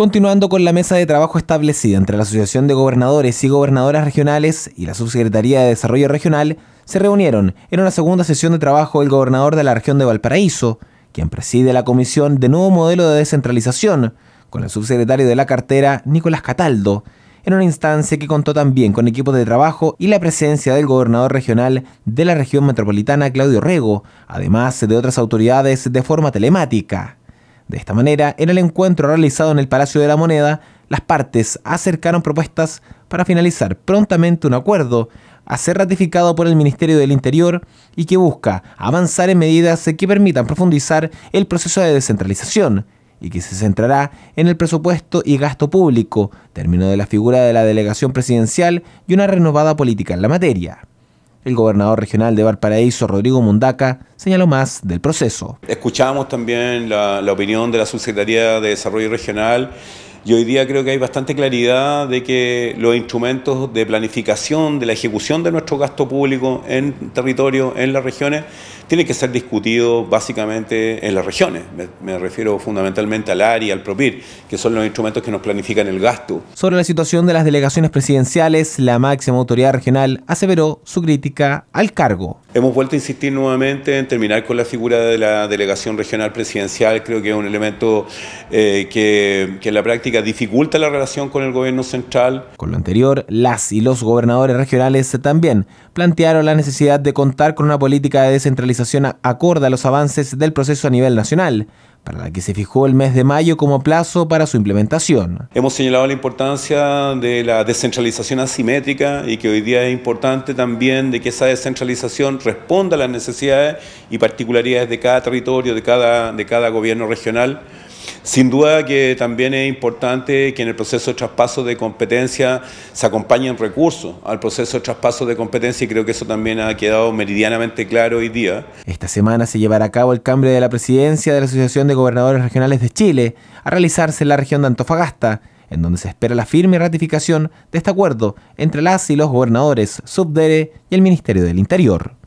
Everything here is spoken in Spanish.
Continuando con la mesa de trabajo establecida entre la Asociación de Gobernadores y Gobernadoras Regionales y la Subsecretaría de Desarrollo Regional, se reunieron en una segunda sesión de trabajo el gobernador de la región de Valparaíso, quien preside la Comisión de Nuevo Modelo de Descentralización, con el subsecretario de la cartera, Nicolás Cataldo, en una instancia que contó también con equipos de trabajo y la presencia del gobernador regional de la región metropolitana, Claudio Rego, además de otras autoridades de forma telemática. De esta manera, en el encuentro realizado en el Palacio de la Moneda, las partes acercaron propuestas para finalizar prontamente un acuerdo a ser ratificado por el Ministerio del Interior y que busca avanzar en medidas que permitan profundizar el proceso de descentralización y que se centrará en el presupuesto y gasto público, término de la figura de la delegación presidencial y una renovada política en la materia. El gobernador regional de Valparaíso, Rodrigo Mundaca, señaló más del proceso. Escuchamos también la, opinión de la Subsecretaría de Desarrollo Regional y hoy día creo que hay bastante claridad de que los instrumentos de planificación, de la ejecución de nuestro gasto público en territorio, en las regiones, tienen que ser discutidos básicamente en las regiones. Me, refiero fundamentalmente al ARI, al PROPIR, que son los instrumentos que nos planifican el gasto. Sobre la situación de las delegaciones presidenciales, la máxima autoridad regional aseveró su crítica al cargo. Hemos vuelto a insistir nuevamente en terminar con la figura de la delegación regional presidencial. Creo que es un elemento eh, que en la práctica dificulta la relación con el gobierno central. Con lo anterior, las y los gobernadores regionales también plantearon la necesidad de contar con una política de descentralización acorde a los avances del proceso a nivel nacional, para la que se fijó el mes de mayo como plazo para su implementación. Hemos señalado la importancia de la descentralización asimétrica y que hoy día es importante también de que esa descentralización responda a las necesidades y particularidades de cada territorio, de cada, de cada gobierno regional. Sin duda que también es importante que en el proceso de traspaso de competencia se acompañen recursos al proceso de traspaso de competencia y creo que eso también ha quedado meridianamente claro hoy día. Esta semana se llevará a cabo el cambio de la presidencia de la Asociación de Gobernadores Regionales de Chile a realizarse en la región de Antofagasta en donde se espera la firme ratificación de este acuerdo entre las y los gobernadores, Subdere y el Ministerio del Interior.